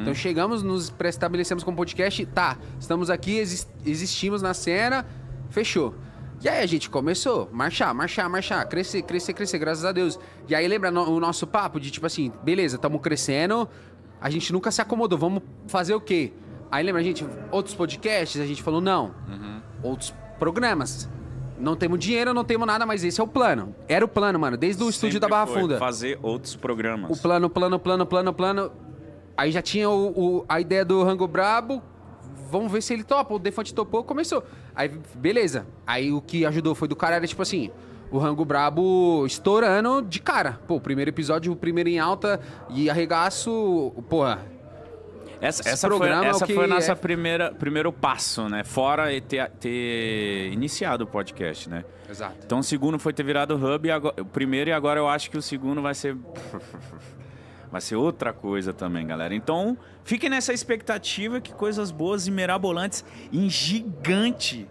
Uhum. Então chegamos, nos estabelecemos como podcast, tá, estamos aqui, existimos na cena, fechou. E aí a gente começou, marchar, marchar, marchar, crescer, crescer, crescer, graças a Deus. E aí lembra no, o nosso papo de tipo assim, beleza, estamos crescendo, a gente nunca se acomodou, vamos fazer o quê? Aí lembra a gente, outros podcasts, a gente falou não. Uhum. Outros programas. Não temos dinheiro, não temos nada, mas esse é o plano. Era o plano, mano, desde o Sempre estúdio da Barra Funda. Fazer outros programas. O plano, plano, plano, plano, plano. Aí já tinha o, o, a ideia do Rango Brabo. Vamos ver se ele topa. O Defante topou, começou. Aí, beleza. Aí o que ajudou foi do cara era tipo assim. O Rango Brabo estourando de cara. Pô, o primeiro episódio, o primeiro em alta e arregaço. Porra, essa, essa foi, é essa foi a é- nossa é... primeira primeiro passo, né? Fora ter, ter iniciado o podcast, né? Exato. Então o segundo foi ter virado hub, agora, o primeiro e agora eu acho que o segundo vai ser Vai ser outra coisa também, galera. Então, fiquem nessa expectativa que coisas boas e mirabolantes em gigante